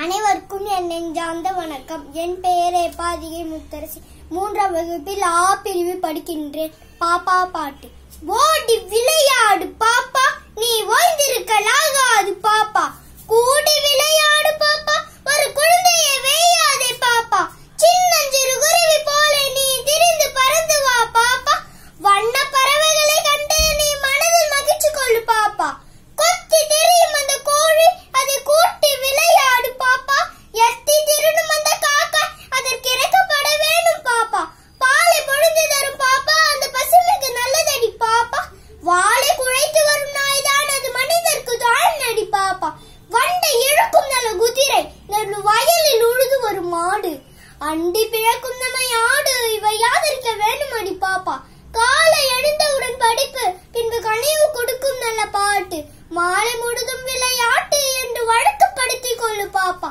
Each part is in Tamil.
அனைவருக்கும் என் நெஞ்சார்ந்த வணக்கம் என் பெயர் எப்பாதிகை முத்தரசி மூன்றாம் வகுப்பில் ஆ பிரிவு படிக்கின்றேன் பாப்பா பாட்டு ஓடி விளையாடு பாப்பா நீ ஓய்ந்திருக்கலாம் மாடு அண்டி பிழக்கும் நம்மை ஆடு இவை யாதரிக்க வேண்டும் அடி பாப்பா காலை எழுந்தவுடன் படிப்பு பின்பு கனிவு கொடுக்கும் நல்ல பாட்டு மாலை முழுதும் விளையாட்டு என்று வழக்கப்படுத்திக் கொள்ளு பாப்பா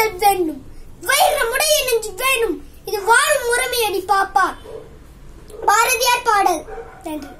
ஆதல் வேண்டும் வைரமுடைய நெஞ்சு வேணும் இது வாழும் முறைமையடி பாப்பா பாரதியார் பாடல் நன்றி